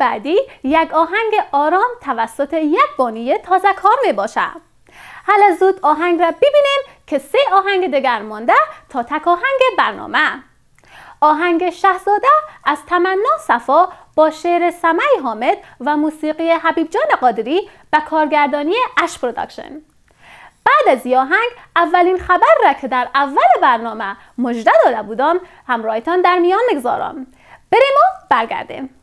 بعدی یک آهنگ آرام توسط یک بانی تازه کار می باشم. حالا زود آهنگ را ببینیم که سه آهنگ دگر مانده تا تک آهنگ برنامه آهنگ شهزاده از تمنا صفا با شعر سمعی حامد و موسیقی حبیب جان قادری به کارگردانی اش پروداکشن بعد از آهنگ اولین خبر را که در اول برنامه مژده داده بودم همراهتان در میان میگذارم بریم و برگردیم